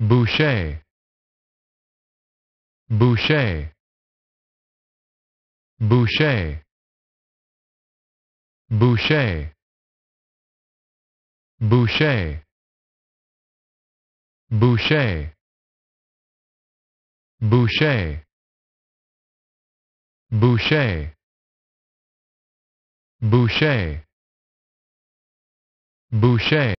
Boucher Boucher Boucher Boucher Boucher Boucher Boucher Boucher Boucher Boucher